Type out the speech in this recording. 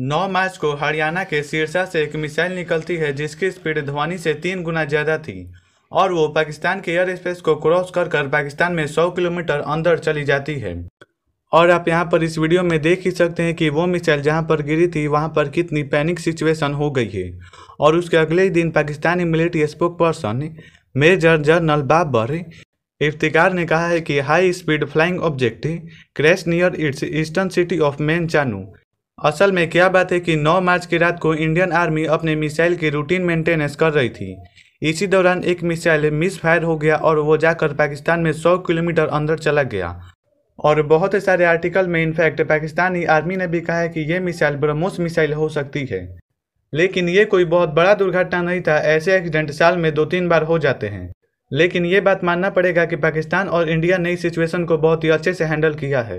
9 मार्च को हरियाणा के सिरसा से एक मिसाइल निकलती है जिसकी स्पीड ध्वनि से तीन गुना ज़्यादा थी और वो पाकिस्तान के एयर स्पेस को क्रॉस कर कर पाकिस्तान में 100 किलोमीटर अंदर चली जाती है और आप यहाँ पर इस वीडियो में देख ही सकते हैं कि वो मिसाइल जहाँ पर गिरी थी वहाँ पर कितनी पैनिक सिचुएशन हो गई है और उसके अगले ही दिन Pakistani military spokesperson major general Babar Iftikhar ने कहा है कि high speed flying object crash near its eastern city of Mian Channu असल में क्या बात है कि 9 मार्च की रात को इंडियन आर्मी अपने मिसाइल की रूटीन मेंटेनेंस कर रही थी इसी दौरान एक मिसाइल मिस फायर हो गया और वो जाकर पाकिस्तान में 100 किलोमीटर अंदर चला गया और बहुत सारे आर्टिकल में इनफैक्ट पाकिस्तानी आर्मी ने भी कहा है कि ये मिसाइल ब्रह्मोस मिसाइल हो सकती है लेकिन ये कोई बहुत बड़ा दुर्घटना नहीं था ऐसे एक्सीडेंट साल में दो तीन बार हो जाते हैं लेकिन ये बात मानना पड़ेगा कि पाकिस्तान और इंडिया ने इस सिचुएशन को बहुत ही अच्छे से हैंडल किया है